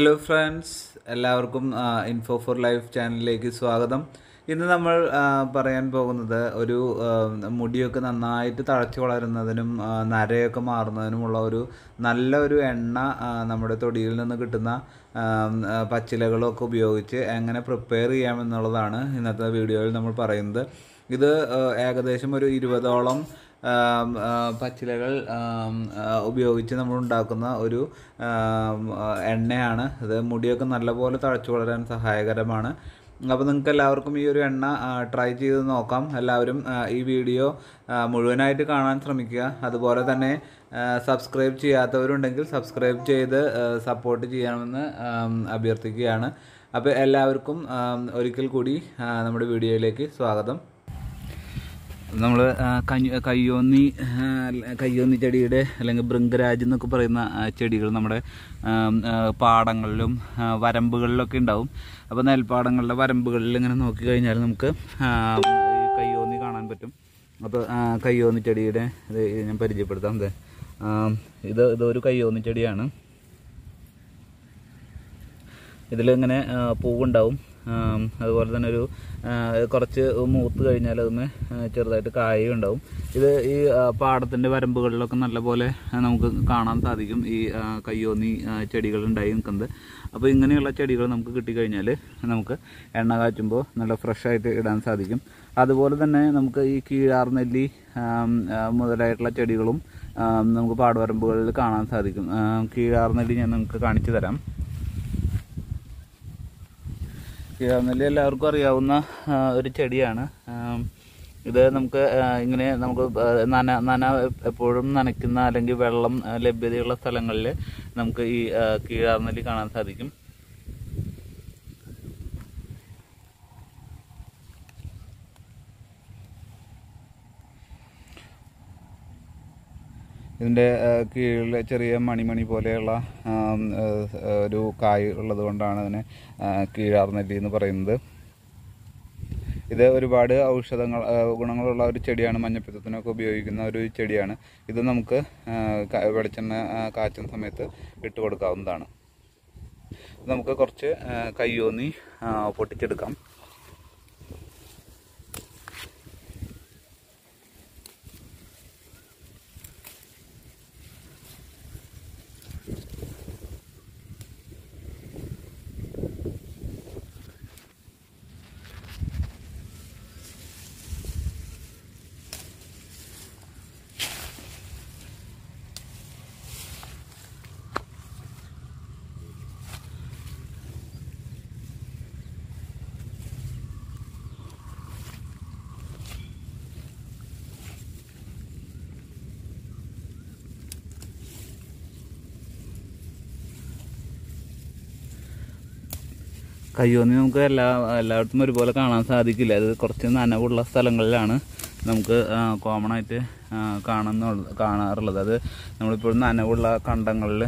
hello friends എല്ലാവർക്കും info for life ചാനലിലേക്ക് സ്വാഗതം ഇന്ന് നമ്മൾ പറയാൻ പോകുന്നത് ഒരു മുടിയൊക്കെ നന്നായിട്ട് തഴച്ചു വളരുന്നതിനും നരയൊക്കെ മാറുന്നതിനുമുള്ള ഒരു നല്ല ഒരു എണ്ണ നമ്മുടെ തൊടിയിൽ നിന്ന് കിട്ടുന്ന പച്ചിലകളൊക്കെ ഉപയോഗിച്ച് എങ്ങനെ പ്രിപ്പയർ ചെയ്യാമെന്നുള്ളതാണ് ഇന്നത്തെ വീഡിയോയിൽ നമ്മൾ പറയുന്നത് ഇത് ഏകദേശം ഒരു ഇരുപതോളം പച്ചിലകൾ ഉപയോഗിച്ച് നമ്മൾ ഉണ്ടാക്കുന്ന ഒരു എണ്ണയാണ് ഇത് മുടിയൊക്കെ നല്ലപോലെ തഴച്ചു വളരാൻ സഹായകരമാണ് അപ്പോൾ നിങ്ങൾക്ക് എല്ലാവർക്കും ഈ ഒരു എണ്ണ ട്രൈ ചെയ്ത് നോക്കാം എല്ലാവരും ഈ വീഡിയോ മുഴുവനായിട്ട് കാണാൻ ശ്രമിക്കുക അതുപോലെ തന്നെ സബ്സ്ക്രൈബ് ചെയ്യാത്തവരുണ്ടെങ്കിൽ സബ്സ്ക്രൈബ് ചെയ്ത് സപ്പോർട്ട് ചെയ്യണമെന്ന് അഭ്യർത്ഥിക്കുകയാണ് അപ്പോൾ എല്ലാവർക്കും ഒരിക്കൽ കൂടി നമ്മുടെ വീഡിയോയിലേക്ക് സ്വാഗതം നമ്മൾ കഞ്ഞി കയ്യോന്നി കയ്യോന്നി ചെടിയുടെ അല്ലെങ്കിൽ ബൃങ്കരാജ് എന്നൊക്കെ പറയുന്ന ചെടികൾ നമ്മുടെ പാടങ്ങളിലും വരമ്പുകളിലൊക്കെ ഉണ്ടാവും അപ്പോൾ നെൽപ്പാടങ്ങളുടെ വരമ്പുകളിൽ ഇങ്ങനെ നോക്കിക്കഴിഞ്ഞാൽ നമുക്ക് കയ്യോന്നി കാണാൻ പറ്റും അപ്പോൾ കയ്യോന്നി ചെടിയുടെ ഇത് ഞാൻ പരിചയപ്പെടുത്താം അതെ ഇത് ഇതൊരു കയ്യോന്നി ചെടിയാണ് ഇതിലിങ്ങനെ പൂവുണ്ടാവും അതുപോലെ തന്നെ ഒരു കുറച്ച് മൂത്ത് കഴിഞ്ഞാൽ അതിന് ചെറുതായിട്ട് കായും ഉണ്ടാവും ഇത് ഈ പാടത്തിൻ്റെ വരമ്പുകളിലൊക്കെ നല്ലപോലെ നമുക്ക് കാണാൻ സാധിക്കും ഈ കയ്യോന്നി ചെടികൾ ഉണ്ടായി നിൽക്കുന്നത് അപ്പോൾ ഇങ്ങനെയുള്ള ചെടികൾ നമുക്ക് കിട്ടിക്കഴിഞ്ഞാൽ നമുക്ക് എണ്ണ കാച്ചുമ്പോൾ നല്ല ഫ്രഷായിട്ട് ഇടാൻ സാധിക്കും അതുപോലെ തന്നെ നമുക്ക് ഈ നെല്ലി മുതലായിട്ടുള്ള ചെടികളും നമുക്ക് പാടവരമ്പുകളിൽ കാണാൻ സാധിക്കും നെല്ലി ഞാൻ നിങ്ങൾക്ക് കാണിച്ചു തരാം കീഴാനെല്ലി എല്ലാവർക്കും അറിയാവുന്ന ഒരു ചെടിയാണ് ഇത് നമുക്ക് ഇങ്ങനെ നമുക്ക് നന നന എപ്പോഴും നനയ്ക്കുന്ന അല്ലെങ്കിൽ വെള്ളം ലഭ്യതയുള്ള സ്ഥലങ്ങളിൽ നമുക്ക് ഈ കീഴാർനെല്ലി കാണാൻ സാധിക്കും ഇതിൻ്റെ കീഴിൽ ചെറിയ മണിമണി പോലെയുള്ള ഒരു കായ് ഉള്ളത് കൊണ്ടാണ് ഇതിനെ കീഴാർനെല്ലി എന്ന് പറയുന്നത് ഇത് ഒരുപാട് ഔഷധങ്ങൾ ഗുണങ്ങളുള്ള ഒരു ചെടിയാണ് മഞ്ഞപ്പിത്തത്തിനൊക്കെ ഉപയോഗിക്കുന്ന ഒരു ചെടിയാണ് ഇത് നമുക്ക് വെളിച്ചെണ്ണ കാച്ചുന്ന സമയത്ത് ഇട്ട് കൊടുക്കാവുന്നതാണ് നമുക്ക് കുറച്ച് കയ്യോന്നി പൊട്ടിച്ചെടുക്കാം കയ്യോന്നി നമുക്ക് എല്ലാ എല്ലായിടത്തും ഒരുപോലെ കാണാൻ സാധിക്കില്ല അത് കുറച്ച് നനവുള്ള സ്ഥലങ്ങളിലാണ് നമുക്ക് കോമൺ ആയിട്ട് കാണുന്ന കാണാറുള്ളത് അത് നമ്മളിപ്പോൾ നനവുള്ള കണ്ടങ്ങളിൽ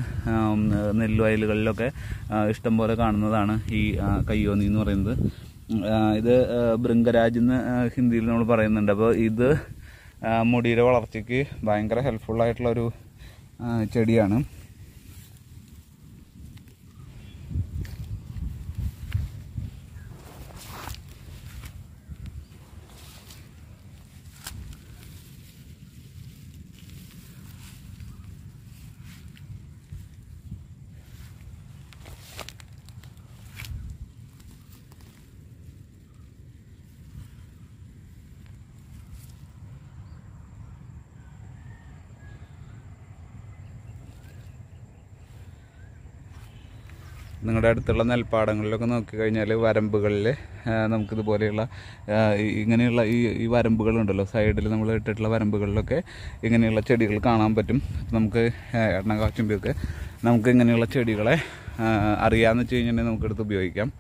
നെല്ലുവയലുകളിലൊക്കെ ഇഷ്ടംപോലെ കാണുന്നതാണ് ഈ കയ്യോന്നി എന്ന് പറയുന്നത് ഇത് ബൃംഗരാജ് എന്ന് ഹിന്ദിയിൽ നമ്മൾ പറയുന്നുണ്ട് അപ്പോൾ ഇത് മുടിയുടെ വളർച്ചയ്ക്ക് ഭയങ്കര ഒരു ചെടിയാണ് നിങ്ങളുടെ അടുത്തുള്ള നെൽപ്പാടങ്ങളിലൊക്കെ നോക്കിക്കഴിഞ്ഞാൽ വരമ്പുകളിൽ നമുക്കിതുപോലെയുള്ള ഇങ്ങനെയുള്ള ഈ ഈ വരമ്പുകളുണ്ടല്ലോ സൈഡിൽ നമ്മൾ ഇട്ടിട്ടുള്ള വരമ്പുകളിലൊക്കെ ഇങ്ങനെയുള്ള ചെടികൾ കാണാൻ പറ്റും നമുക്ക് എണ്ണ കാച്ചുമ്പോഴൊക്കെ നമുക്ക് ഇങ്ങനെയുള്ള ചെടികളെ അറിയാമെന്ന് വെച്ച് കഴിഞ്ഞിട്ടുണ്ടെങ്കിൽ നമുക്കെടുത്ത് ഉപയോഗിക്കാം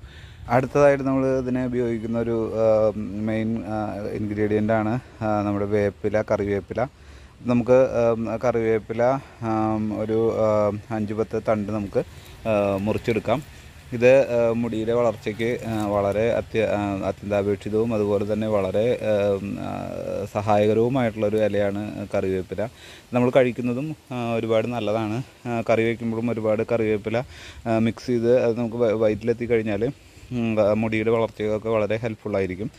അടുത്തതായിട്ട് നമ്മൾ ഇതിനെ ഉപയോഗിക്കുന്ന ഒരു മെയിൻ ഇൻഗ്രീഡിയൻ്റ് ആണ് നമ്മുടെ വേപ്പില കറിവേപ്പില നമുക്ക് കറിവേപ്പില ഒരു അഞ്ച് പത്ത് തണ്ട് നമുക്ക് മുറിച്ചെടുക്കാം ഇത് മുടിയുടെ വളർച്ചയ്ക്ക് വളരെ അത്യ അത്യന്താപേക്ഷിതവും അതുപോലെ തന്നെ വളരെ സഹായകരവുമായിട്ടുള്ളൊരു ഇലയാണ് കറിവേപ്പില നമ്മൾ കഴിക്കുന്നതും ഒരുപാട് നല്ലതാണ് കറി വയ്ക്കുമ്പോഴും ഒരുപാട് കറിവേപ്പില മിക്സ് ചെയ്ത് അത് നമുക്ക് വയറ്റിലെത്തി കഴിഞ്ഞാൽ മുടിയുടെ വളർച്ചയ്ക്കൊക്കെ വളരെ ഹെൽപ്ഫുള്ളായിരിക്കും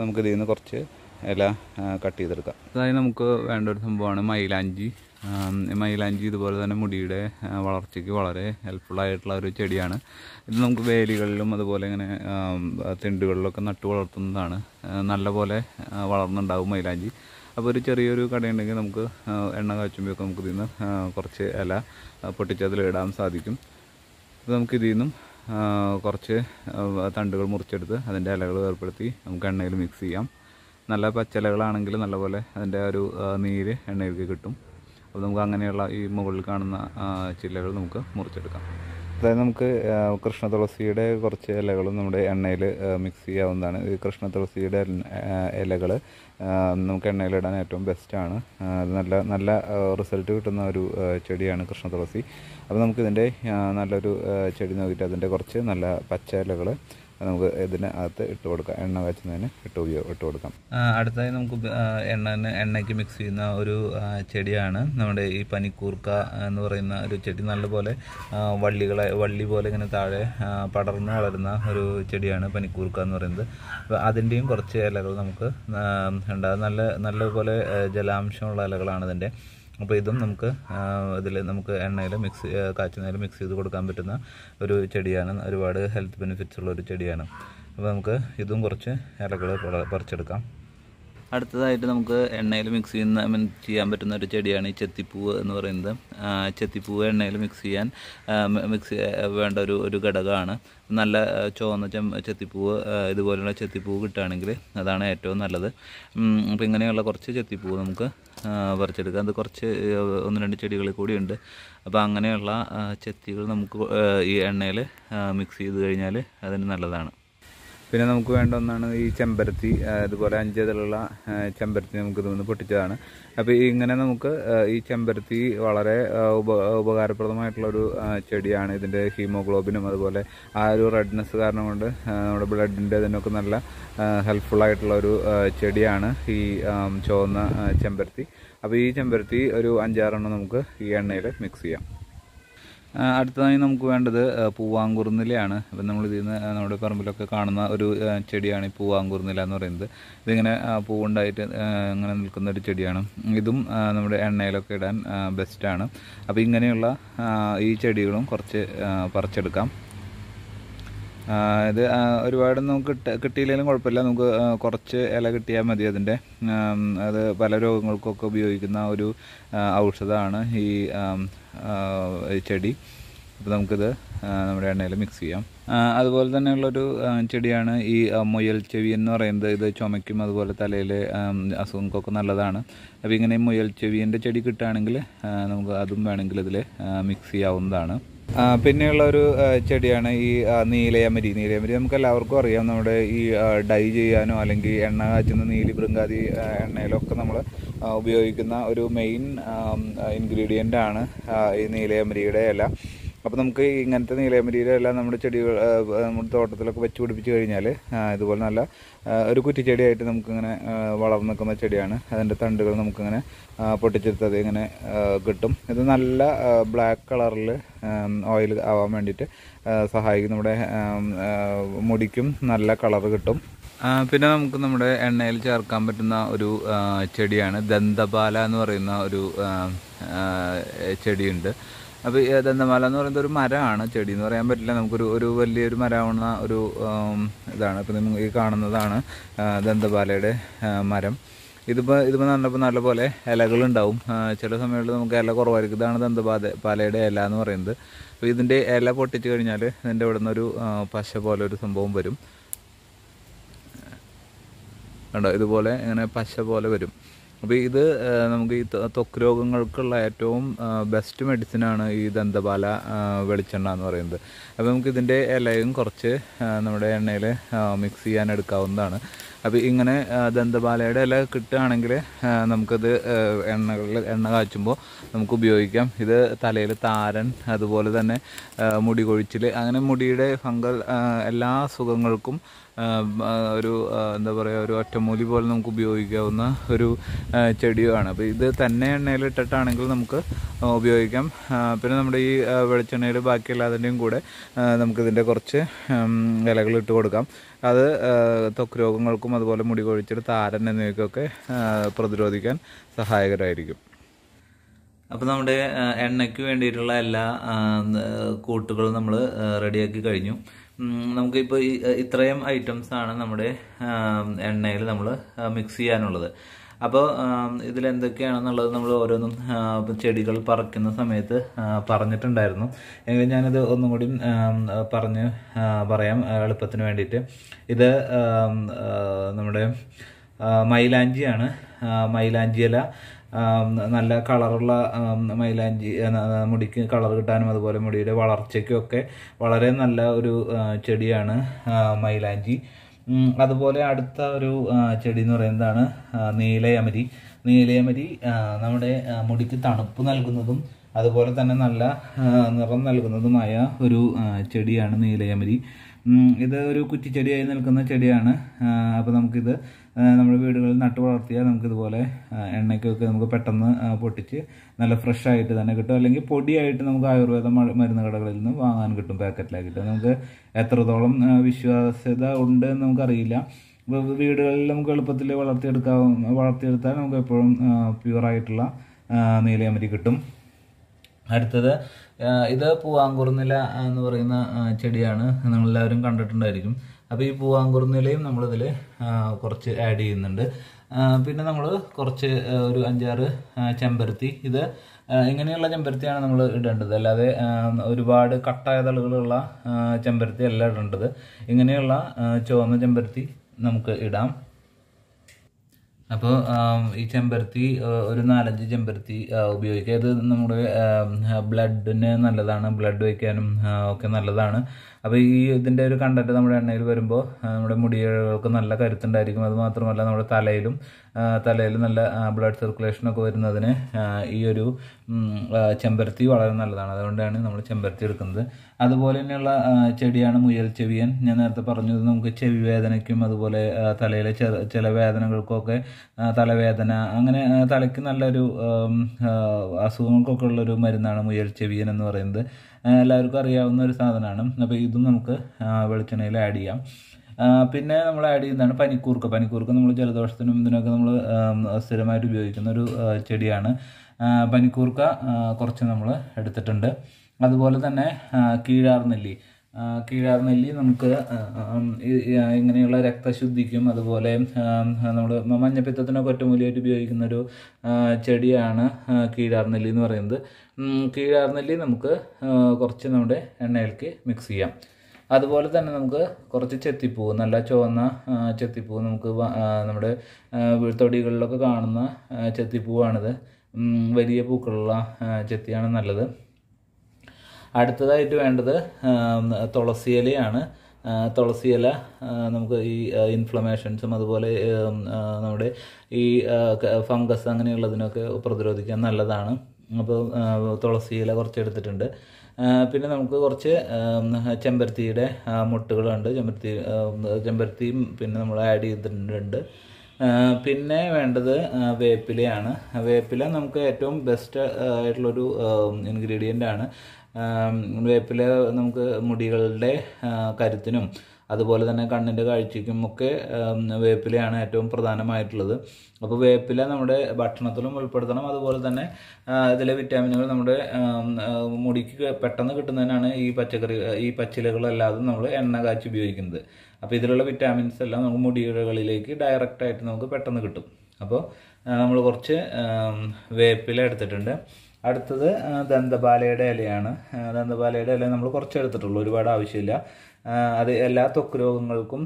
നമുക്കിതിൽ നിന്ന് കുറച്ച് ഇല കട്ട് ചെയ്തെടുക്കാം അതായത് നമുക്ക് വേണ്ട ഒരു സംഭവമാണ് മൈലാഞ്ചി മൈലാഞ്ചി ഇതുപോലെ തന്നെ മുടിയുടെ വളർച്ചയ്ക്ക് വളരെ ഹെൽപ്ഫുള്ളായിട്ടുള്ള ഒരു ചെടിയാണ് ഇത് നമുക്ക് വേലികളിലും അതുപോലെ ഇങ്ങനെ തെണ്ടുകളിലൊക്കെ നട്ടു വളർത്തുന്നതാണ് നല്ലപോലെ വളർന്നുണ്ടാവും മൈലാഞ്ചി അപ്പോൾ ഒരു ചെറിയൊരു കടയുണ്ടെങ്കിൽ നമുക്ക് എണ്ണ കാച്ചുമ്പോഴൊക്കെ നമുക്ക് ഇതിൽ നിന്ന് കുറച്ച് ഇല പൊട്ടിച്ച് അതിൽ ഇടാൻ സാധിക്കും അപ്പോൾ നമുക്ക് ഇതിൽ നിന്നും കുറച്ച് തണ്ടുകൾ മുറിച്ചെടുത്ത് അതിൻ്റെ ഇലകൾ വേർപ്പെടുത്തി നമുക്ക് എണ്ണയിൽ മിക്സ് ചെയ്യാം നല്ല പച്ചിലകളാണെങ്കിൽ നല്ലപോലെ അതിൻ്റെ ഒരു നീര് എണ്ണയിലേക്ക് കിട്ടും അപ്പോൾ നമുക്ക് അങ്ങനെയുള്ള ഈ മുകളിൽ കാണുന്ന ചില്ലകൾ നമുക്ക് മുറിച്ചെടുക്കാം അതായത് നമുക്ക് കൃഷ്ണ തുളസിയുടെ കുറച്ച് ഇലകൾ നമ്മുടെ എണ്ണയിൽ മിക്സ് ചെയ്യാവുന്നതാണ് ഈ കൃഷ്ണ തുളസിയുടെ ഇലകൾ നമുക്ക് എണ്ണയിലിടാൻ ഏറ്റവും ബെസ്റ്റാണ് നല്ല നല്ല റിസൾട്ട് കിട്ടുന്ന ഒരു ചെടിയാണ് കൃഷ്ണ തുളസി അപ്പോൾ നമുക്കിതിൻ്റെ നല്ലൊരു ചെടി നോക്കിയിട്ട് അതിൻ്റെ കുറച്ച് നല്ല പച്ച ഇലകൾ നമുക്ക് ഇതിന് അകത്ത് ഇട്ട് കൊടുക്കാം എണ്ണ കാച്ചുന്നതിന് ഇട്ട് ഉപയോഗം ഇട്ട് കൊടുക്കാം അടുത്തായി നമുക്ക് എണ്ണ എണ്ണയ്ക്ക് മിക്സ് ചെയ്യുന്ന ഒരു ചെടിയാണ് നമ്മുടെ ഈ പനിക്കൂർക്ക എന്ന് പറയുന്ന ഒരു ചെടി നല്ലപോലെ വള്ളികളെ വള്ളി പോലെ ഇങ്ങനെ താഴെ പടർന്ന് വളരുന്ന ഒരു ചെടിയാണ് പനിക്കൂർക്ക എന്ന് പറയുന്നത് അപ്പോൾ അതിൻ്റെയും കുറച്ച് ഇലകൾ നമുക്ക് ഉണ്ടാകും നല്ല നല്ലതുപോലെ ജലാംശമുള്ള ഇലകളാണ് ഇതിൻ്റെ അപ്പോൾ ഇതും നമുക്ക് ഇതിൽ നമുക്ക് എണ്ണയിൽ മിക്സ് കാച്ചുന്നതിൽ മിക്സ് ചെയ്ത് കൊടുക്കാൻ പറ്റുന്ന ഒരു ചെടിയാണ് ഒരുപാട് ഹെൽത്ത് ബെനിഫിറ്റ്സ് ഉള്ള ഒരു ചെടിയാണ് അപ്പോൾ നമുക്ക് ഇതും കുറച്ച് ഇലകൾ പറിച്ചെടുക്കാം അടുത്തതായിട്ട് നമുക്ക് എണ്ണയിൽ മിക്സ് ചെയ്യുന്ന ചെയ്യാൻ പറ്റുന്ന ഒരു ചെടിയാണ് ഈ ചെത്തിപ്പൂവ് എന്ന് പറയുന്നത് ചെത്തിപ്പൂവ് എണ്ണയിൽ മിക്സ് ചെയ്യാൻ മിക്സ് വേണ്ട ഒരു ഒരു ഘടകമാണ് നല്ല ചുവന്ന ചെം ചെത്തിപ്പൂവ് ഇതുപോലെയുള്ള ചെത്തിപ്പൂവ് കിട്ടുകയാണെങ്കിൽ അതാണ് ഏറ്റവും നല്ലത് അപ്പോൾ ഇങ്ങനെയുള്ള കുറച്ച് ചെത്തിപ്പൂവ് നമുക്ക് പറിച്ചെടുക്കാം അത് കുറച്ച് ഒന്ന് രണ്ട് ചെടികളിൽ കൂടിയുണ്ട് അപ്പോൾ അങ്ങനെയുള്ള ചെത്തികൾ നമുക്ക് ഈ എണ്ണയിൽ മിക്സ് ചെയ്ത് കഴിഞ്ഞാൽ അതിന് നല്ലതാണ് പിന്നെ നമുക്ക് വേണ്ട ഒന്നാണ് ഈ ചെമ്പരത്തി അതുപോലെ അഞ്ചതിലുള്ള ചെമ്പരത്തി നമുക്ക് നിന്ന് പൊട്ടിച്ചതാണ് അപ്പോൾ ഇങ്ങനെ നമുക്ക് ഈ ചെമ്പരത്തി വളരെ ഉപ ഉപകാരപ്രദമായിട്ടുള്ളൊരു ചെടിയാണ് ഇതിൻ്റെ ഹീമോഗ്ലോബിനും അതുപോലെ ആ ഒരു റെഡ്നെസ് കാരണം കൊണ്ട് നമ്മുടെ ബ്ലഡിൻ്റെ ഇതിനൊക്കെ നല്ല ഹെൽപ്ഫുള്ളായിട്ടുള്ളൊരു ചെടിയാണ് ഈ ചുവന്ന ചെമ്പരത്തി അപ്പോൾ ഈ ചെമ്പരത്തി ഒരു അഞ്ചാറെണ്ണം നമുക്ക് ഈ എണ്ണയിൽ മിക്സ് ചെയ്യാം അടുത്തതായി നമുക്ക് വേണ്ടത് പൂവാങ്കുറുന്നിലയാണ് നമ്മൾ നമ്മളിതിൽ നിന്ന് നമ്മുടെ പറമ്പിലൊക്കെ കാണുന്ന ഒരു ചെടിയാണ് ഈ പൂവാങ്കുറുന്നില എന്ന് പറയുന്നത് ഇതിങ്ങനെ പൂവുണ്ടായിട്ട് ഇങ്ങനെ നിൽക്കുന്ന ഒരു ചെടിയാണ് ഇതും നമ്മുടെ എണ്ണയിലൊക്കെ ഇടാൻ ബെസ്റ്റാണ് അപ്പോൾ ഇങ്ങനെയുള്ള ഈ ചെടികളും കുറച്ച് പറിച്ചെടുക്കാം ഇത് ഒരുപാട് നമുക്ക് കിട്ടിയില്ലെങ്കിലും കുഴപ്പമില്ല നമുക്ക് കുറച്ച് ഇല കിട്ടിയാൽ മതി അതിൻ്റെ അത് പല രോഗങ്ങൾക്കൊക്കെ ഉപയോഗിക്കുന്ന ഒരു ഔഷധമാണ് ഈ ചെടി അപ്പോൾ നമുക്കിത് നമ്മുടെ എണ്ണയിൽ മിക്സ് ചെയ്യാം അതുപോലെ തന്നെയുള്ളൊരു ചെടിയാണ് ഈ മുയൽ ചെവി എന്ന് പറയുന്നത് ഇത് ചുമയ്ക്കും അതുപോലെ തലയിലെ അസുഖങ്ങൾക്കൊക്കെ നല്ലതാണ് അപ്പോൾ ഇങ്ങനെ മുയൽ ചെവിൻ്റെ ചെടി കിട്ടുകയാണെങ്കിൽ നമുക്ക് അതും വേണമെങ്കിൽ ഇതിൽ മിക്സ് ചെയ്യാവുന്നതാണ് പിന്നെയുള്ള ഒരു ചെടിയാണ് ഈ നീലയമരി നീലയമരി നമുക്ക് എല്ലാവർക്കും അറിയാം നമ്മുടെ ഈ ഡൈ ചെയ്യാനോ അല്ലെങ്കിൽ എണ്ണ കാച്ചുന്ന നീലി ബൃങ്കാതി എണ്ണയിലൊക്കെ നമ്മൾ ഉപയോഗിക്കുന്ന ഒരു മെയിൻ ഇൻഗ്രീഡിയൻ്റ് ആണ് ഈ നീലയമരിയുടെ ഇല അപ്പോൾ നമുക്ക് ഇങ്ങനത്തെ നീലമരീരെല്ലാം നമ്മുടെ ചെടികൾ നമ്മുടെ തോട്ടത്തിലൊക്കെ വെച്ച് പിടിപ്പിച്ച് കഴിഞ്ഞാൽ ഇതുപോലെ നല്ല ഒരു കുറ്റിച്ചെടിയായിട്ട് നമുക്കിങ്ങനെ വളർന്നു നിൽക്കുന്ന ചെടിയാണ് അതിൻ്റെ തണ്ടുകൾ നമുക്കിങ്ങനെ പൊട്ടിച്ചെടുത്തത് ഇങ്ങനെ കിട്ടും ഇത് നല്ല ബ്ലാക്ക് കളറിൽ ഓയിൽ ആവാൻ വേണ്ടിയിട്ട് സഹായിക്കും നമ്മുടെ മുടിക്കും നല്ല കളർ കിട്ടും പിന്നെ നമുക്ക് നമ്മുടെ എണ്ണയിൽ ചേർക്കാൻ പറ്റുന്ന ഒരു ചെടിയാണ് ദന്തപാല എന്ന് പറയുന്ന ഒരു ചെടിയുണ്ട് അപ്പോൾ ദന്തമാല എന്ന് പറയുന്നത് ഒരു മരമാണ് ചെടി എന്ന് പറയാൻ പറ്റില്ല നമുക്കൊരു ഒരു വലിയൊരു മരമാവുന്ന ഒരു ഇതാണ് ഇപ്പോൾ നിങ്ങൾ ഈ കാണുന്നതാണ് ദന്തപാലയുടെ മരം ഇതിപ്പോൾ ഇതിപ്പോൾ നല്ലപ്പോൾ നല്ല പോലെ ഇലകളുണ്ടാവും ചില സമയങ്ങളിൽ നമുക്ക് ഇല കുറവായിരിക്കും ഇതാണ് ദന്തപാത പാലയുടെ ഇല എന്ന് പറയുന്നത് അപ്പോൾ ഇതിൻ്റെ ഇല പൊട്ടിച്ച് കഴിഞ്ഞാൽ ഇതിൻ്റെ ഇവിടെ നിന്നൊരു പശ പോലെ ഒരു സംഭവം വരും കണ്ടോ ഇതുപോലെ ഇങ്ങനെ പശ പോലെ വരും അപ്പോൾ ഇത് നമുക്ക് ഈ ത്വക്ക് രോഗങ്ങൾക്കുള്ള ഏറ്റവും ബെസ്റ്റ് മെഡിസിനാണ് ഈ ദന്തപാല വെളിച്ചെണ്ണ എന്ന് പറയുന്നത് അപ്പോൾ നമുക്ക് ഇതിൻ്റെ ഇലയും കുറച്ച് നമ്മുടെ എണ്ണയിൽ മിക്സ് ചെയ്യാൻ എടുക്കാവുന്നതാണ് അപ്പോൾ ഇങ്ങനെ ദന്തപാലയുടെ ഇല കിട്ടുകയാണെങ്കിൽ നമുക്കത് എണ്ണകളിൽ എണ്ണ കാച്ചുമ്പോൾ നമുക്ക് ഉപയോഗിക്കാം ഇത് തലയിൽ താരൻ അതുപോലെ തന്നെ മുടി കൊഴിച്ചിൽ അങ്ങനെ മുടിയുടെ ഫംഗൽ എല്ലാ സുഖങ്ങൾക്കും ഒരു എന്താ പറയുക ഒരു ഒറ്റമൂലി പോലെ നമുക്ക് ഉപയോഗിക്കാവുന്ന ഒരു ചെടിയുമാണ് അപ്പോൾ ഇത് തന്നെ ഇട്ടിട്ടാണെങ്കിൽ നമുക്ക് ഉപയോഗിക്കാം പിന്നെ നമ്മുടെ ഈ വെളിച്ചെണ്ണയിൽ ബാക്കിയെല്ലാതിൻ്റെയും കൂടെ നമുക്കിതിൻ്റെ കുറച്ച് ഇലകൾ ഇട്ട് കൊടുക്കാം അത് ത്വക്ക് രോഗങ്ങൾക്കും സ്ട്രോക്കും അതുപോലെ മുടി കൊഴിച്ചിൽ താരൻ എന്നിവയ്ക്കൊക്കെ പ്രതിരോധിക്കാൻ സഹായകരമായിരിക്കും അപ്പോൾ നമ്മുടെ എണ്ണയ്ക്ക് വേണ്ടിയിട്ടുള്ള എല്ലാ കൂട്ടുകളും നമ്മൾ റെഡിയാക്കി കഴിഞ്ഞു നമുക്കിപ്പോൾ ഇത്രയും ഐറ്റംസാണ് നമ്മുടെ എണ്ണയിൽ നമ്മൾ മിക്സ് ചെയ്യാനുള്ളത് അപ്പോൾ ഇതിലെന്തൊക്കെയാണെന്നുള്ളത് നമ്മൾ ഓരോന്നും ചെടികൾ പറിക്കുന്ന സമയത്ത് പറഞ്ഞിട്ടുണ്ടായിരുന്നു എങ്കിൽ ഞാനത് ഒന്നും കൂടി പറഞ്ഞ് പറയാം എളുപ്പത്തിന് വേണ്ടിയിട്ട് ഇത് നമ്മുടെ മൈലാഞ്ചിയാണ് മൈലാഞ്ചിയല നല്ല കളറുള്ള മൈലാഞ്ചി മുടിക്ക് കളർ കിട്ടാനും അതുപോലെ മുടിയുടെ വളർച്ചയ്ക്കും ഒക്കെ വളരെ നല്ല ഒരു ചെടിയാണ് മൈലാഞ്ചി അതുപോലെ അടുത്ത ഒരു ചെടി എന്ന് പറയുന്നതാണ് നീലയമരി നീലയമരി നമ്മുടെ മുടിക്ക് തണുപ്പ് നൽകുന്നതും അതുപോലെ തന്നെ നല്ല നിറം നൽകുന്നതുമായ ഒരു ചെടിയാണ് നീലയമരി ഇത് ഒരു കുറ്റിച്ചെടിയായി നിൽക്കുന്ന ചെടിയാണ് അപ്പോൾ നമുക്കിത് നമ്മുടെ വീടുകളിൽ നട്ടു വളർത്തിയാൽ നമുക്കിതുപോലെ എണ്ണയ്ക്കൊക്കെ നമുക്ക് പെട്ടെന്ന് പൊട്ടിച്ച് നല്ല ഫ്രഷ് ആയിട്ട് തന്നെ കിട്ടും അല്ലെങ്കിൽ പൊടിയായിട്ട് നമുക്ക് ആയുർവേദ മരുന്ന് കടകളിൽ നിന്ന് വാങ്ങാൻ കിട്ടും കിട്ടും നമുക്ക് എത്രത്തോളം വിശ്വാസ്യത ഉണ്ട് എന്ന് നമുക്കറിയില്ല വീടുകളിൽ നമുക്ക് എളുപ്പത്തിൽ വളർത്തിയെടുക്കാവുന്ന വളർത്തിയെടുത്താൽ നമുക്ക് എപ്പോഴും പ്യുവറായിട്ടുള്ള നീലയമരി കിട്ടും അടുത്തത് ഇത് പൂവാങ്കുറുനില എന്ന് പറയുന്ന ചെടിയാണ് എല്ലാവരും കണ്ടിട്ടുണ്ടായിരിക്കും അപ്പോൾ ഈ നമ്മൾ നമ്മളിതിൽ കുറച്ച് ആഡ് ചെയ്യുന്നുണ്ട് പിന്നെ നമ്മൾ കുറച്ച് ഒരു അഞ്ചാറ് ചെമ്പരത്തി ഇത് ഇങ്ങനെയുള്ള ചെമ്പരത്തിയാണ് നമ്മൾ ഇടേണ്ടത് അല്ലാതെ ഒരുപാട് കട്ടായ തളുകളുള്ള ചെമ്പരത്തി അല്ല ഇടേണ്ടത് ഇങ്ങനെയുള്ള ചുവന്ന ചെമ്പരത്തി നമുക്ക് ഇടാം അപ്പോൾ ഈ ചെമ്പരത്തി ഒരു നാലഞ്ച് ചെമ്പരത്തി ഉപയോഗിക്കുക ഇത് നമ്മുടെ ബ്ലഡിന് നല്ലതാണ് ബ്ലഡ് വയ്ക്കാനും ഒക്കെ നല്ലതാണ് അപ്പോൾ ഈ ഇതിൻ്റെ ഒരു കണ്ടൻറ്റ് നമ്മുടെ എണ്ണയിൽ വരുമ്പോൾ നമ്മുടെ മുടികൾക്ക് നല്ല കരുത്തുണ്ടായിരിക്കും അത് മാത്രമല്ല നമ്മുടെ തലയിലും തലയിൽ നല്ല ബ്ലഡ് സർക്കുലേഷനൊക്കെ വരുന്നതിന് ഈ ഒരു ചെമ്പരത്തി വളരെ നല്ലതാണ് അതുകൊണ്ടാണ് നമ്മൾ ചെമ്പരത്തി എടുക്കുന്നത് അതുപോലെ തന്നെയുള്ള ചെടിയാണ് മുയൽ ചെവിയൻ ഞാൻ നേരത്തെ പറഞ്ഞത് നമുക്ക് ചെവി വേദനയ്ക്കും അതുപോലെ തലയിലെ ചില വേദനകൾക്കൊക്കെ തലവേദന അങ്ങനെ തലയ്ക്ക് നല്ലൊരു അസുഖങ്ങൾക്കൊക്കെ ഉള്ളൊരു മരുന്നാണ് മുയൽ ചെവിയൻ എന്ന് പറയുന്നത് എല്ലാവർക്കും അറിയാവുന്ന ഒരു സാധനമാണ് അപ്പോൾ ഇതും നമുക്ക് വെളിച്ചെണ്ണയിൽ ആഡ് ചെയ്യാം പിന്നെ നമ്മൾ ആഡ് ചെയ്യുന്നതാണ് പനിക്കൂർക്ക പനിക്കൂർക്ക നമ്മൾ ജലദോഷത്തിനും ഇതിനൊക്കെ നമ്മൾ സ്ഥിരമായിട്ട് ഉപയോഗിക്കുന്ന ഒരു ചെടിയാണ് പനിക്കൂർക്ക കുറച്ച് നമ്മൾ എടുത്തിട്ടുണ്ട് അതുപോലെ തന്നെ കീഴാർനെല്ലി കീഴാർ നെല്ലി നമുക്ക് ഇങ്ങനെയുള്ള രക്തശുദ്ധിക്കും അതുപോലെ നമ്മൾ മഞ്ഞപ്പിത്തത്തിനോ ഉപയോഗിക്കുന്ന ഉപയോഗിക്കുന്നൊരു ചെടിയാണ് കീഴാർ നെല്ലി എന്ന് പറയുന്നത് കീഴാർ നെല്ലി നമുക്ക് കുറച്ച് നമ്മുടെ എണ്ണയിലേക്ക് മിക്സ് ചെയ്യാം അതുപോലെ തന്നെ നമുക്ക് കുറച്ച് ചെത്തിപ്പൂവ് നല്ല ചുവന്ന ചെത്തിപ്പൂവ് നമുക്ക് നമ്മുടെ വീഴ്ത്തൊടികളിലൊക്കെ കാണുന്ന ചെത്തിപ്പൂവാണിത് വലിയ പൂക്കളുള്ള ചെത്തിയാണ് നല്ലത് അടുത്തതായിട്ട് വേണ്ടത് തുളസിയിലയാണ് തുളസിയില നമുക്ക് ഈ ഇൻഫ്ലമേഷൻസും അതുപോലെ നമ്മുടെ ഈ ഫംഗസ് അങ്ങനെയുള്ളതിനൊക്കെ പ്രതിരോധിക്കാൻ നല്ലതാണ് അപ്പോൾ തുളസിയില കുറച്ച് എടുത്തിട്ടുണ്ട് പിന്നെ നമുക്ക് കുറച്ച് ചെമ്പരത്തിയുടെ മുട്ടുകളുണ്ട് ചെമ്പരത്തി ചെമ്പരത്തിയും പിന്നെ നമ്മൾ ആഡ് ചെയ്തിട്ടുണ്ട് പിന്നെ വേണ്ടത് വേപ്പിലയാണ് വേപ്പില നമുക്ക് ഏറ്റവും ബെസ്റ്റ് ആയിട്ടുള്ളൊരു ഇൻഗ്രീഡിയൻ്റ് ആണ് വേപ്പില നമുക്ക് മുടികളുടെ കരുത്തിനും അതുപോലെ തന്നെ കണ്ണിൻ്റെ കാഴ്ചയ്ക്കും ഒക്കെ വേപ്പിലയാണ് ഏറ്റവും പ്രധാനമായിട്ടുള്ളത് അപ്പോൾ വേപ്പില നമ്മുടെ ഭക്ഷണത്തിലും ഉൾപ്പെടുത്തണം അതുപോലെ തന്നെ ഇതിലെ വിറ്റാമിനുകൾ നമ്മുടെ മുടിക്ക് പെട്ടെന്ന് കിട്ടുന്നതിനാണ് ഈ പച്ചക്കറി ഈ പച്ചിലകളല്ലാതെ നമ്മൾ എണ്ണ കാച്ചി ഉപയോഗിക്കുന്നത് അപ്പോൾ ഇതിലുള്ള വിറ്റാമിൻസ് എല്ലാം നമുക്ക് മുടികളിലേക്ക് ഡയറക്റ്റായിട്ട് നമുക്ക് പെട്ടെന്ന് കിട്ടും അപ്പോൾ നമ്മൾ കുറച്ച് വേപ്പില എടുത്തിട്ടുണ്ട് അടുത്തത് ദന്തപാലയുടെ ഇലയാണ് ദന്തപാലയുടെ ഇല നമ്മൾ കുറച്ച് എടുത്തിട്ടുള്ളൂ ഒരുപാട് ആവശ്യമില്ല അത് എല്ലാ തൊക്ക് രോഗങ്ങൾക്കും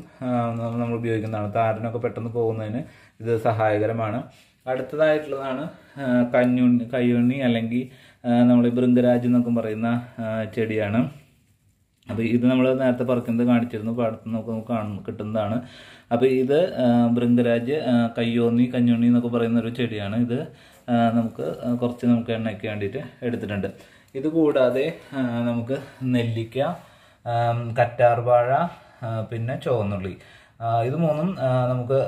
നമ്മൾ ഉപയോഗിക്കുന്നതാണ് താരനൊക്കെ പെട്ടെന്ന് പോകുന്നതിന് ഇത് സഹായകരമാണ് അടുത്തതായിട്ടുള്ളതാണ് കഞ്ഞുണ്ണി കയ്യുണ്ണി അല്ലെങ്കിൽ നമ്മൾ ബൃങ്കരാജ് എന്നൊക്കെ പറയുന്ന ചെടിയാണ് അപ്പോൾ ഇത് നമ്മൾ നേരത്തെ പറക്കുന്നത് കാണിച്ചിരുന്നു പാടത്ത് നമുക്ക് നമുക്ക് കിട്ടുന്നതാണ് അപ്പോൾ ഇത് ബൃങ്കരാജ് കയ്യോന്നി കഞ്ഞുണ്ണി എന്നൊക്കെ പറയുന്ന ഒരു ചെടിയാണ് ഇത് നമുക്ക് കുറച്ച് നമുക്ക് എണ്ണയ്ക്ക് വേണ്ടിയിട്ട് എടുത്തിട്ടുണ്ട് ഇതുകൂടാതെ കൂടാതെ നമുക്ക് നെല്ലിക്ക കറ്റാർവാഴ പിന്നെ ചുവന്നുള്ളി ഇത് മൂന്നും നമുക്ക്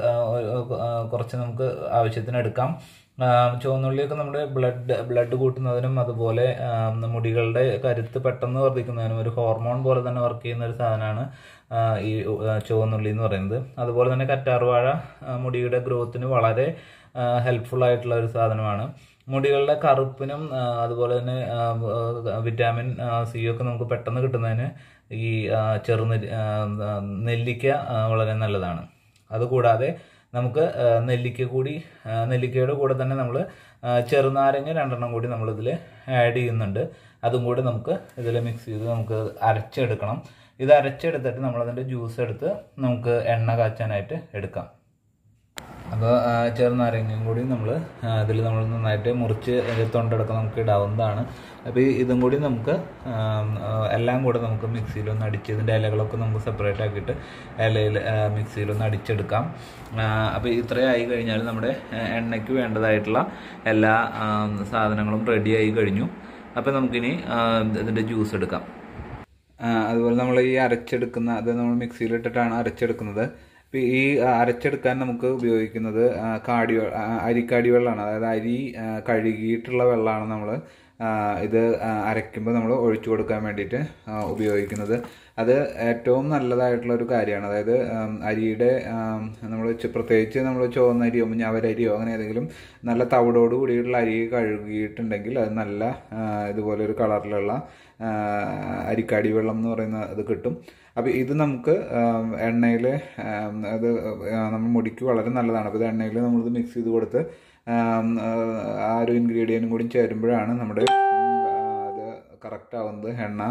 കുറച്ച് നമുക്ക് ആവശ്യത്തിന് എടുക്കാം ചുവന്നുള്ളിയൊക്കെ നമ്മുടെ ബ്ലഡ് ബ്ലഡ് കൂട്ടുന്നതിനും അതുപോലെ മുടികളുടെ കരുത്ത് പെട്ടെന്ന് വർദ്ധിക്കുന്നതിനും ഒരു ഹോർമോൺ പോലെ തന്നെ വർക്ക് ചെയ്യുന്ന ഒരു സാധനമാണ് ഈ ചുവന്നുള്ളി എന്ന് പറയുന്നത് അതുപോലെ തന്നെ കറ്റാർവാഴ മുടിയുടെ ഗ്രോത്തിന് വളരെ ഹെൽപ്ഫുൾ ആയിട്ടുള്ള ഒരു സാധനമാണ് മുടികളുടെ കറുപ്പിനും അതുപോലെ തന്നെ വിറ്റാമിൻ സി ഒക്കെ നമുക്ക് പെട്ടെന്ന് കിട്ടുന്നതിന് ഈ ചെറുനെല്ലി നെല്ലിക്ക വളരെ നല്ലതാണ് അതുകൂടാതെ നമുക്ക് നെല്ലിക്ക കൂടി നെല്ലിക്കയുടെ കൂടെ തന്നെ നമ്മൾ ചെറുനാരങ്ങ രണ്ടെണ്ണം കൂടി നമ്മളിതിൽ ആഡ് ചെയ്യുന്നുണ്ട് അതും കൂടി നമുക്ക് ഇതിൽ മിക്സ് ചെയ്ത് നമുക്ക് അരച്ചെടുക്കണം ഇത് അരച്ചെടുത്തിട്ട് നമ്മളതിൻ്റെ ജ്യൂസ് എടുത്ത് നമുക്ക് എണ്ണ കാച്ചാനായിട്ട് എടുക്കാം അപ്പോൾ ചെറുനാരങ്ങയും കൂടി നമ്മൾ അതിൽ നമ്മൾ നന്നായിട്ട് മുറിച്ച് തൊണ്ടടക്കം നമുക്ക് ഇടാവുന്നതാണ് അപ്പോൾ ഇതും കൂടി നമുക്ക് എല്ലാം കൂടെ നമുക്ക് മിക്സിയിലൊന്ന് അടിച്ച് ഇതിൻ്റെ ഇലകളൊക്കെ നമുക്ക് സെപ്പറേറ്റ് ആക്കിയിട്ട് ഇലയിൽ മിക്സിയിലൊന്ന് അടിച്ചെടുക്കാം അപ്പോൾ ആയി കഴിഞ്ഞാൽ നമ്മുടെ എണ്ണയ്ക്ക് വേണ്ടതായിട്ടുള്ള എല്ലാ സാധനങ്ങളും റെഡിയായി കഴിഞ്ഞു അപ്പോൾ നമുക്കിനി ഇതിൻ്റെ ജ്യൂസ് എടുക്കാം അതുപോലെ നമ്മൾ ഈ അരച്ചെടുക്കുന്ന അത് നമ്മൾ മിക്സിയിലിട്ടിട്ടാണ് അരച്ചെടുക്കുന്നത് ഈ അരച്ചെടുക്കാൻ നമുക്ക് ഉപയോഗിക്കുന്നത് കാടി അരിക്കാടി വെള്ളമാണ് അതായത് അരി കഴുകിയിട്ടുള്ള വെള്ളമാണ് നമ്മൾ ഇത് അരയ്ക്കുമ്പോൾ നമ്മൾ ഒഴിച്ചു കൊടുക്കാൻ വേണ്ടിയിട്ട് ഉപയോഗിക്കുന്നത് അത് ഏറ്റവും നല്ലതായിട്ടുള്ള ഒരു കാര്യമാണ് അതായത് അരിയുടെ നമ്മൾ പ്രത്യേകിച്ച് നമ്മൾ ചുവന്ന അരിയോ ഞാവരരിയോ അങ്ങനെ ഏതെങ്കിലും നല്ല തവിടോട് കൂടിയിട്ടുള്ള അരി കഴുകിയിട്ടുണ്ടെങ്കിൽ അത് നല്ല ഇതുപോലെ ഒരു കളറിലുള്ള അരിക്കാടി വെള്ളം എന്ന് പറയുന്ന അത് കിട്ടും അപ്പോൾ ഇത് നമുക്ക് എണ്ണയിൽ അത് നമ്മൾ മുടിക്ക് വളരെ നല്ലതാണ് അപ്പോൾ ഇത് എണ്ണയിൽ നമ്മളിത് മിക്സ് ചെയ്ത് കൊടുത്ത് ആ ഒരു ഇൻഗ്രീഡിയൻറ്റും കൂടി ചേരുമ്പോഴാണ് നമ്മുടെ അത് കറക്റ്റ് ആവുന്നത് എണ്ണ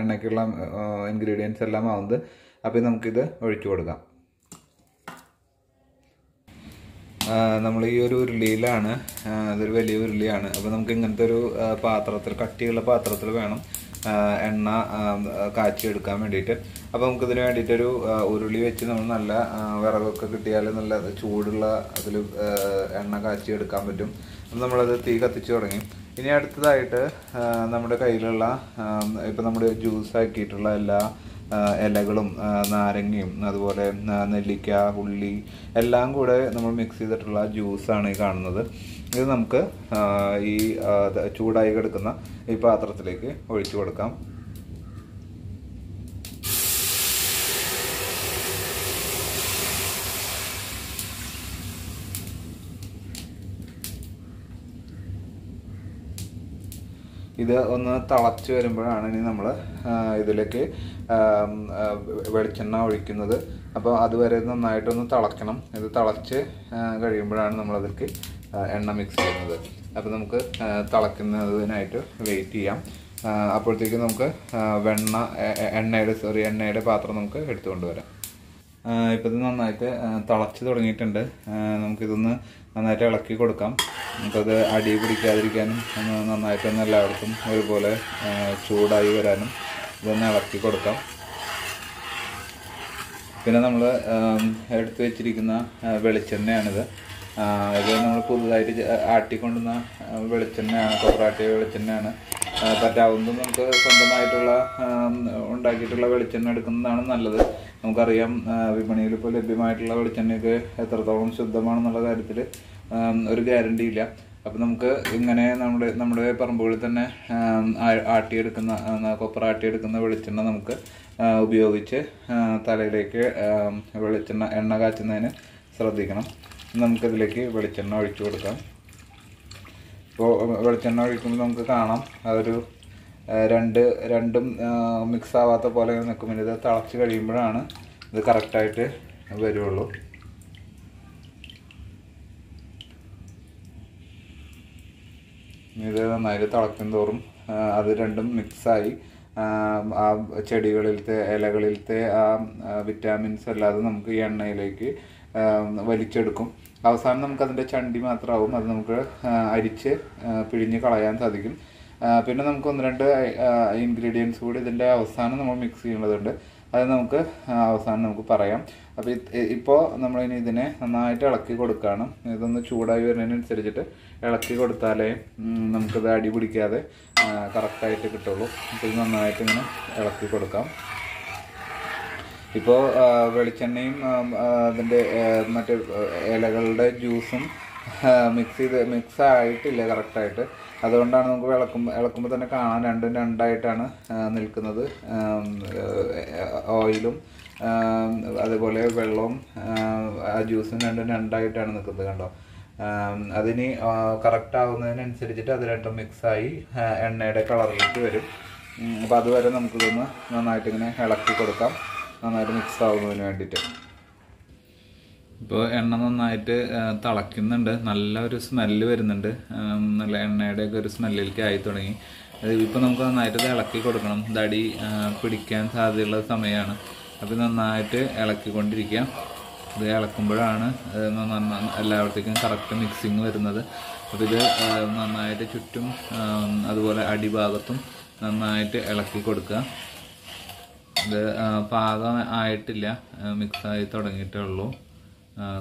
എണ്ണയ്ക്കുള്ള ഇൻഗ്രീഡിയൻസ് എല്ലാം ആവുന്നത് അപ്പോൾ നമുക്കിത് ഒഴിച്ചു കൊടുക്കാം നമ്മൾ ഈ ഒരു ഉരുളിയിലാണ് അതൊരു വലിയ ഉരുളിയാണ് അപ്പോൾ നമുക്ക് ഇങ്ങനത്തെ ഒരു പാത്രത്തിൽ കട്ടിയുള്ള പാത്രത്തിൽ വേണം എണ്ണ കാച്ചിയെടുക്കാൻ വേണ്ടിയിട്ട് അപ്പോൾ നമുക്കിതിന് വേണ്ടിയിട്ടൊരു ഉരുളി വെച്ച് നമ്മൾ നല്ല വിറകൊക്കെ കിട്ടിയാൽ നല്ല ചൂടുള്ള അതിൽ എണ്ണ കാച്ചിയെടുക്കാൻ പറ്റും അപ്പം നമ്മളത് തീ കത്തിച്ചു തുടങ്ങി ഇനി അടുത്തതായിട്ട് നമ്മുടെ കയ്യിലുള്ള ഇപ്പം നമ്മുടെ ജ്യൂസ് ആക്കിയിട്ടുള്ള എല്ലാ ഇലകളും നാരങ്ങയും അതുപോലെ നെല്ലിക്ക ഉള്ളി എല്ലാം കൂടെ നമ്മൾ മിക്സ് ചെയ്തിട്ടുള്ള ജ്യൂസാണ് ഈ കാണുന്നത് ഇത് നമുക്ക് ഈ ചൂടായി കിടക്കുന്ന ഈ പാത്രത്തിലേക്ക് ഒഴിച്ചു കൊടുക്കാം ഇത് ഒന്ന് തിളച്ച് വരുമ്പോഴാണ് ഇനി നമ്മൾ ഇതിലേക്ക് വെളിച്ചെണ്ണ ഒഴിക്കുന്നത് അപ്പോൾ അതുവരെ നന്നായിട്ടൊന്ന് തിളക്കണം ഇത് തിളച്ച് കഴിയുമ്പോഴാണ് നമ്മളതിലേക്ക് എണ്ണ മിക്സ് ചെയ്യുന്നത് അപ്പോൾ നമുക്ക് തിളക്കുന്നതിനായിട്ട് വെയിറ്റ് ചെയ്യാം അപ്പോഴത്തേക്കും നമുക്ക് വെണ്ണ എണ്ണയുടെ സോറി എണ്ണയുടെ പാത്രം നമുക്ക് എടുത്തു വരാം ഇപ്പോൾ ഇത് നന്നായിട്ട് തിളച്ച് തുടങ്ങിയിട്ടുണ്ട് നമുക്കിതൊന്ന് നന്നായിട്ട് ഇളക്കി കൊടുക്കാം നമുക്കത് അടി പിടിക്കാതിരിക്കാനും ഒന്ന് നന്നായിട്ടൊന്ന് എല്ലാവർക്കും ഒരുപോലെ ചൂടായി വരാനും ഇതൊന്ന് ഇളക്കി കൊടുക്കാം പിന്നെ നമ്മൾ എടുത്തു വെച്ചിരിക്കുന്ന വെളിച്ചെണ്ണയാണിത് ഇത് നമ്മൾ പുതുതായിട്ട് ആട്ടിക്കൊണ്ടുന്ന വെളിച്ചെണ്ണയാണ് കൊപ്രാട്ടിയ വെളിച്ചെണ്ണയാണ് പറ്റാവുന്നതും നമുക്ക് സ്വന്തമായിട്ടുള്ള ഉണ്ടാക്കിയിട്ടുള്ള വെളിച്ചെണ്ണ എടുക്കുന്നതാണ് നല്ലത് നമുക്കറിയാം വിപണിയിൽ ഇപ്പോൾ ലഭ്യമായിട്ടുള്ള വെളിച്ചെണ്ണയൊക്കെ എത്രത്തോളം ശുദ്ധമാണെന്നുള്ള കാര്യത്തിൽ ഒരു ഗ്യാരണ്ടി ഇല്ല അപ്പം നമുക്ക് ഇങ്ങനെ നമ്മുടെ നമ്മുടെ പറമ്പുകളിൽ തന്നെ ആട്ടിയെടുക്കുന്ന കൊപ്ര ആട്ടിയെടുക്കുന്ന വെളിച്ചെണ്ണ നമുക്ക് ഉപയോഗിച്ച് തലയിലേക്ക് വെളിച്ചെണ്ണ എണ്ണ കാച്ചുന്നതിന് ശ്രദ്ധിക്കണം നമുക്കതിലേക്ക് വെളിച്ചെണ്ണ ഒഴിച്ചു കൊടുക്കാം ഇപ്പോൾ വെളിച്ചെണ്ണ ഒഴിക്കുമ്പോൾ നമുക്ക് കാണാം അതൊരു രണ്ട് രണ്ടും മിക്സ് ആവാത്ത പോലെ നിൽക്കും ഇത് തിളച്ച് കഴിയുമ്പോഴാണ് ഇത് കറക്റ്റായിട്ട് വരുള്ളൂ ഇത് നന്നായി തിളക്കും തോറും അത് രണ്ടും മിക്സായി ആ ചെടികളിലത്തെ ഇലകളിലത്തെ ആ വിറ്റാമിൻസ് അല്ലാതെ നമുക്ക് ഈ എണ്ണയിലേക്ക് വലിച്ചെടുക്കും അവസാനം നമുക്കതിൻ്റെ ചണ്ടി മാത്രമാവും അത് നമുക്ക് അരിച്ച് പിഴിഞ്ഞ് കളയാൻ സാധിക്കും പിന്നെ നമുക്ക് ഒന്ന് രണ്ട് ഇൻഗ്രീഡിയൻസ് കൂടി ഇതിൻ്റെ അവസാനം നമ്മൾ മിക്സ് ചെയ്യേണ്ടതുണ്ട് അത് നമുക്ക് അവസാനം നമുക്ക് പറയാം അപ്പോൾ ഇപ്പോൾ നമ്മളിനി ഇതിനെ നന്നായിട്ട് ഇളക്കി കൊടുക്കുകയാണ് ഇതൊന്ന് ചൂടായി വരുന്നതിനനുസരിച്ചിട്ട് ഇളക്കി കൊടുത്താലേ നമുക്കിത് അടി പിടിക്കാതെ കറക്റ്റായിട്ട് കിട്ടുള്ളൂ അപ്പോൾ ഇത് നന്നായിട്ട് ഇങ്ങനെ ഇളക്കി കൊടുക്കാം ഇപ്പോൾ വെളിച്ചെണ്ണയും അതിൻ്റെ മറ്റേ ഇലകളുടെ ജ്യൂസും മിക്സ് ചെയ്ത് മിക്സ് ആയിട്ടില്ല കറക്റ്റായിട്ട് അതുകൊണ്ടാണ് നമുക്ക് ഇളക്കും ഇളക്കുമ്പോൾ തന്നെ കാണാൻ രണ്ടും രണ്ടായിട്ടാണ് നിൽക്കുന്നത് ഓയിലും അതുപോലെ വെള്ളവും ആ ജ്യൂസും രണ്ടും രണ്ടായിട്ടാണ് നിൽക്കുന്നത് കണ്ടോ അതിനി കറക്റ്റ് ആവുന്നതിനനുസരിച്ചിട്ട് അത് രണ്ടും മിക്സായി എണ്ണയുടെ കളറിലേക്ക് വരും അപ്പോൾ അതുവരെ നമുക്കിതൊന്ന് നന്നായിട്ട് ഇങ്ങനെ ഇളക്കി കൊടുക്കാം നന്നായിട്ട് മിക്സ് ആവുന്നതിന് വേണ്ടിയിട്ട് ഇപ്പോൾ എണ്ണ നന്നായിട്ട് തിളയ്ക്കുന്നുണ്ട് നല്ല ഒരു സ്മെല്ല് വരുന്നുണ്ട് നല്ല ഒക്കെ ഒരു സ്മെല്ലിലേക്ക് ആയി തുടങ്ങി ഇപ്പോൾ നമുക്ക് നന്നായിട്ട് ഇളക്കി കൊടുക്കണം തടി പിടിക്കാൻ സാധ്യതയുള്ള സമയമാണ് അപ്പം നന്നായിട്ട് ഇളക്കിക്കൊണ്ടിരിക്കുക ഇത് ഇളക്കുമ്പോഴാണ് എല്ലാവർക്കും കറക്റ്റ് മിക്സിങ് വരുന്നത് അപ്പോൾ ഇത് നന്നായിട്ട് ചുറ്റും അതുപോലെ അടിഭാഗത്തും നന്നായിട്ട് ഇളക്കി കൊടുക്കുക ഇത് പാകം ആയിട്ടില്ല മിക്സായി തുടങ്ങിയിട്ടേ ഉള്ളൂ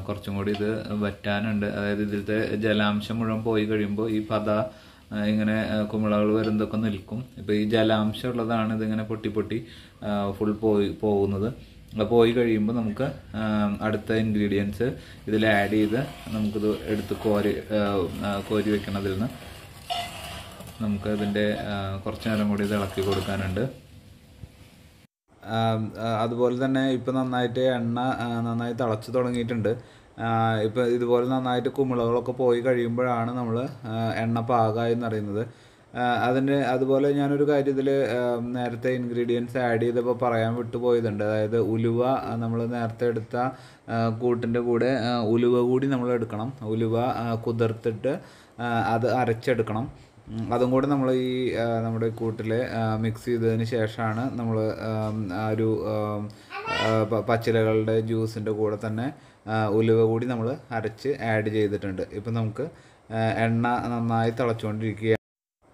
കുറച്ചും കൂടി ഇത് വറ്റാനുണ്ട് അതായത് ഇതിലത്തെ ജലാംശം മുഴുവൻ പോയി കഴിയുമ്പോൾ ഈ പത ഇങ്ങനെ കുമിളകൾ വരുന്നതൊക്കെ നിൽക്കും ഇപ്പം ഈ ജലാംശം ഉള്ളതാണ് ഇതിങ്ങനെ പൊട്ടി പൊട്ടി ഫുൾ പോയി പോകുന്നത് പോയി കഴിയുമ്പോൾ നമുക്ക് അടുത്ത ഇൻഗ്രീഡിയൻസ് ഇതിൽ ആഡ് ചെയ്ത് നമുക്കിത് എടുത്ത് കോരി കോരി വെക്കണം അതിൽ നിന്ന് നമുക്ക് ഇതിൻ്റെ കുറച്ച് നേരം കൂടി ഇത് ഇളക്കി കൊടുക്കാനുണ്ട് അതുപോലെ തന്നെ ഇപ്പം നന്നായിട്ട് എണ്ണ നന്നായി തിളച്ച് തുടങ്ങിയിട്ടുണ്ട് ഇപ്പം ഇതുപോലെ നന്നായിട്ട് കുമിളകളൊക്കെ പോയി കഴിയുമ്പോഴാണ് നമ്മൾ എണ്ണ പാകമായി എന്നറിയുന്നത് അതിൻ്റെ അതുപോലെ ഞാനൊരു കാര്യത്തിൽ നേരത്തെ ഇൻഗ്രീഡിയൻസ് ആഡ് ചെയ്തപ്പോൾ പറയാൻ വിട്ടുപോയതുണ്ട് അതായത് ഉലുവ നമ്മൾ നേരത്തെ എടുത്ത കൂട്ടിൻ്റെ കൂടെ ഉലുവ കൂടി നമ്മൾ എടുക്കണം ഉലുവ കുതിർത്തിട്ട് അത് അരച്ചെടുക്കണം അതും കൂടെ നമ്മൾ ഈ നമ്മുടെ കൂട്ടിൽ മിക്സ് ചെയ്തതിന് ശേഷമാണ് നമ്മൾ ആ ഒരു പച്ചിലകളുടെ ജ്യൂസിൻ്റെ കൂടെ തന്നെ ഉലുവ കൂടി നമ്മൾ അരച്ച് ആഡ് ചെയ്തിട്ടുണ്ട് ഇപ്പം നമുക്ക് എണ്ണ നന്നായി തിളച്ചുകൊണ്ടിരിക്കുക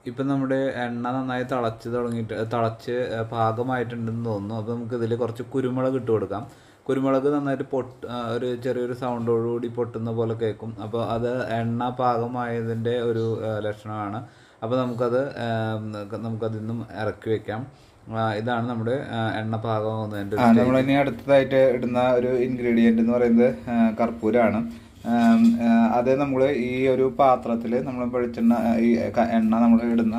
ഇപ്പം നമ്മുടെ എണ്ണ നന്നായി തിളച്ച് തുടങ്ങിയിട്ട് തിളച്ച് പാകമായിട്ടുണ്ടെന്ന് തോന്നുന്നു അപ്പോൾ നമുക്ക് ഇതിൽ കുറച്ച് കുരുമുളക് ഇട്ട് കൊടുക്കാം കുരുമുളക് നന്നായിട്ട് പൊട്ട് ഒരു ചെറിയൊരു സൗണ്ടോടുകൂടി പൊട്ടുന്ന പോലെ കേൾക്കും അപ്പോൾ അത് എണ്ണ പാകമായതിൻ്റെ ഒരു ലക്ഷണമാണ് അപ്പോൾ നമുക്കത് നമുക്കതിൽ നിന്നും ഇറക്കി വെക്കാം ഇതാണ് നമ്മുടെ എണ്ണ പാകം നമ്മൾ ഇനി അടുത്തതായിട്ട് ഇടുന്ന ഒരു ഇൻഗ്രീഡിയൻ്റ് എന്ന് പറയുന്നത് കർപ്പൂരമാണ് അത് നമ്മൾ ഈ ഒരു പാത്രത്തിൽ നമ്മൾ വെളിച്ചെണ്ണ ഈ എണ്ണ നമ്മൾ ഇടുന്ന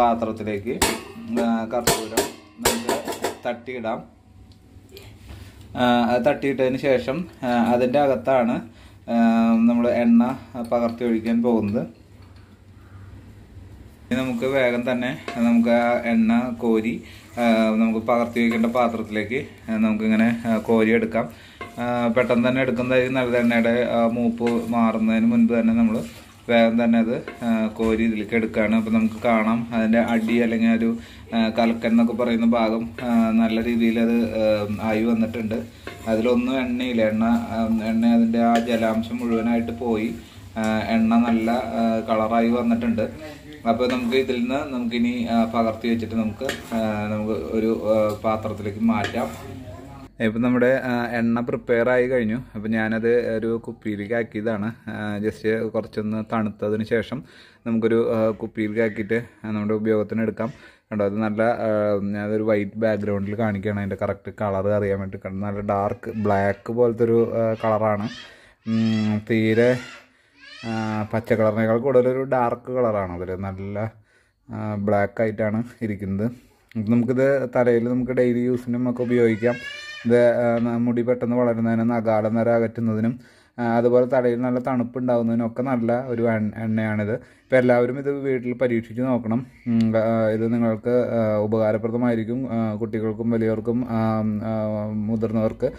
പാത്രത്തിലേക്ക് കർപ്പൂരം നമുക്ക് തട്ടിയിടാം തട്ടിയിട്ടതിന് ശേഷം അതിൻ്റെ അകത്താണ് നമ്മൾ എണ്ണ പകർത്തി ഒഴിക്കാൻ പോകുന്നത് നമുക്ക് വേഗം തന്നെ നമുക്ക് ആ എണ്ണ കോരി നമുക്ക് പകർത്തി വയ്ക്കേണ്ട പാത്രത്തിലേക്ക് നമുക്കിങ്ങനെ എടുക്കാം പെട്ടെന്ന് തന്നെ എടുക്കുന്നതായിരിക്കും നല്ലത് എണ്ണയുടെ മൂപ്പ് മാറുന്നതിന് മുൻപ് തന്നെ നമ്മൾ വേഗം തന്നെ അത് കോരി ഇതിലേക്ക് എടുക്കുകയാണ് അപ്പോൾ നമുക്ക് കാണാം അതിൻ്റെ അടി അല്ലെങ്കിൽ ഒരു കലക്കെന്നൊക്കെ എന്നൊക്കെ പറയുന്ന ഭാഗം നല്ല രീതിയിൽ അത് ആയി വന്നിട്ടുണ്ട് അതിലൊന്നും എണ്ണയില്ല എണ്ണ എണ്ണ അതിൻ്റെ ആ ജലാംശം മുഴുവനായിട്ട് പോയി എണ്ണ നല്ല കളറായി വന്നിട്ടുണ്ട് അപ്പോൾ നമുക്ക് ഇതിൽ നിന്ന് നമുക്കിനി പകർത്തി വെച്ചിട്ട് നമുക്ക് നമുക്ക് ഒരു പാത്രത്തിലേക്ക് മാറ്റാം ഇപ്പം നമ്മുടെ എണ്ണ പ്രിപ്പയർ ആയി കഴിഞ്ഞു അപ്പം ഞാനത് ഒരു കുപ്പിയിലേക്ക് ആക്കിയതാണ് ജസ്റ്റ് കുറച്ചൊന്ന് തണുത്തതിന് ശേഷം നമുക്കൊരു കുപ്പിയിലേക്ക് ആക്കിയിട്ട് നമ്മുടെ ഉപയോഗത്തിന് എടുക്കാം കണ്ടോ അത് നല്ല അതൊരു വൈറ്റ് ബാക്ക്ഗ്രൗണ്ടിൽ കാണിക്കുകയാണ് അതിൻ്റെ കറക്റ്റ് കളർ അറിയാൻ വേണ്ടി കണ്ടു നല്ല ഡാർക്ക് ബ്ലാക്ക് പോലത്തെ ഒരു കളറാണ് തീരെ പച്ച കളറിനേക്കാൾ കൂടുതൽ ഒരു ഡാർക്ക് കളറാണ് അതിൽ നല്ല ബ്ലാക്ക് ആയിട്ടാണ് ഇരിക്കുന്നത് നമുക്കിത് തലയിൽ നമുക്ക് ഡെയിലി യൂസിനും ഒക്കെ ഉപയോഗിക്കാം ഇത് മുടി പെട്ടെന്ന് വളരുന്നതിനും നഗാലം വരെ അകറ്റുന്നതിനും അതുപോലെ തടയിൽ നല്ല തണുപ്പുണ്ടാവുന്നതിനൊക്കെ നല്ല ഒരു എണ്ണയാണിത് ഇപ്പോൾ എല്ലാവരും ഇത് വീട്ടിൽ പരീക്ഷിച്ച് നോക്കണം ഇത് നിങ്ങൾക്ക് ഉപകാരപ്രദമായിരിക്കും കുട്ടികൾക്കും വലിയവർക്കും മുതിർന്നവർക്ക്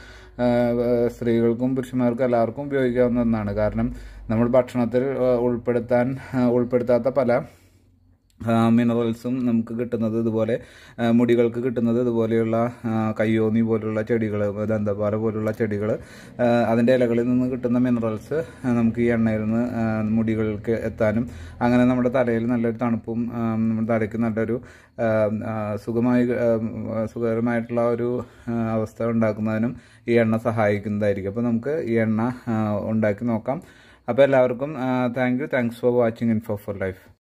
സ്ത്രീകൾക്കും പുരുഷന്മാർക്കും എല്ലാവർക്കും ഉപയോഗിക്കാവുന്ന ഒന്നാണ് കാരണം നമ്മൾ ഭക്ഷണത്തിൽ ഉൾപ്പെടുത്താൻ ഉൾപ്പെടുത്താത്ത പല മിനറൽസും നമുക്ക് കിട്ടുന്നത് ഇതുപോലെ മുടികൾക്ക് കിട്ടുന്നത് ഇതുപോലെയുള്ള കയ്യോന്നി പോലുള്ള ചെടികൾ ദന്തപാറ പോലുള്ള ചെടികൾ അതിൻ്റെ ഇലകളിൽ നിന്ന് കിട്ടുന്ന മിനറൽസ് നമുക്ക് ഈ എണ്ണയിൽ നിന്ന് മുടികൾക്ക് എത്താനും അങ്ങനെ നമ്മുടെ തലയിൽ നല്ലൊരു തണുപ്പും നമ്മുടെ തലയ്ക്ക് നല്ലൊരു സുഖമായി സുഖകരമായിട്ടുള്ള ഒരു അവസ്ഥ ഉണ്ടാക്കുന്നതിനും ഈ എണ്ണ സഹായിക്കുന്നതായിരിക്കും അപ്പോൾ നമുക്ക് ഈ എണ്ണ ഉണ്ടാക്കി നോക്കാം അപ്പോൾ എല്ലാവർക്കും thank you thanks for watching info for life